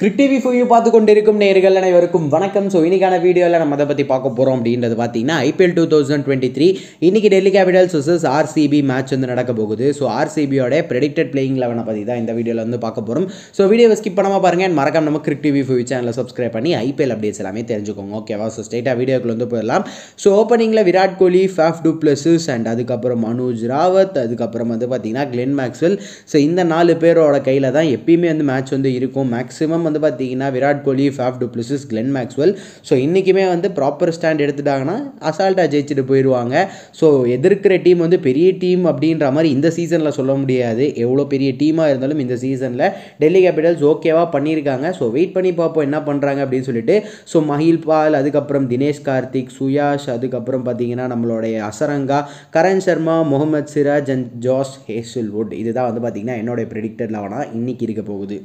கிரிக் TV five பார்த்து கொண்டிருக்கும் நேர்கள் அனைவருக்கும் வணக்கம் ஸோ இன்றைக்கான வீடியோவில் நம்ம அதை பற்றி பார்க்க போகிறோம் அப்படின்றது பார்த்தீங்கன்னா IPL two thousand twenty three இன்றைக்கி Delhi Capitals versus RCB match வந்து நடக்க போகுது ஸோ ஆர்சிபியோட ப்ரெடிக்டட் பிளேயிங் லெவனை பற்றி தான் இந்த வீடியோவில் வந்து பார்க்க போகிறோம் ஸோ வீடியோவை ஸ்கிப் பண்ணாமல் பாருங்கள் மறக்காம நம்ம கிரிக் டிவி ஃபைவ் சப்ஸ்கிரைப் பண்ணி ஐபிஎல் அப்டேட்ஸ் எல்லாமே தெரிஞ்சுக்கோங்க ஓகேவா ஸோ ஸ்டேட்டாக வீடியோக்குள்ள வந்து போயிடலாம் ஸோ ஓப்பனிங்கில் Virat Kohli Faf du Plessis and அதுக்கப்புறம் மனோஜ் ராவத் அதுக்கப்புறம் வந்து பார்த்தீங்கன்னா கிளென் மேக்ஸ்வெல் ஸோ இந்த நாலு பேரோட கையில் தான் எப்பயுமே வந்து மேட்ச் வந்து இருக்கும் மேக்ஸிமம் வந்து பார்த்தீங்கன்னா Virat Kohli Faf du Plessis Glenn Maxwell so இன்றைக்குமே வந்து ப்ராப்பர் ஸ்டாண்ட் எடுத்துட்டாங்கன்னா அசால்ட்டாக ஜெயிச்சுட்டு போயிடுவாங்க ஸோ எதிர்க்கிற டீம் வந்து பெரிய டீம் அப்படின்ற மாதிரி இந்த சீசனில் சொல்ல முடியாது எவ்வளோ பெரிய டீமாக இருந்தாலும் இந்த சீசனில் டெல்லி கேபிட்டல்ஸ் ஓகேவாக பண்ணியிருக்காங்க ஸோ வெயிட் பண்ணி பார்ப்போம் என்ன பண்ணுறாங்க அப்படின்னு சொல்லிட்டு ஸோ மஹில் பால் அதுக்கப்புறம் தினேஷ் கார்த்திக் சுயாஷ் அதுக்கப்புறம் பார்த்தீங்கன்னா நம்மளுடைய Hasaranga Karn Sharma Mohammed Siraj and Josh Hazlewood இதுதான் வந்து பார்த்தீங்கன்னா என்னுடைய ப்ரெடிக்டட் லெவனாக இன்றைக்கி இருக்க போகுது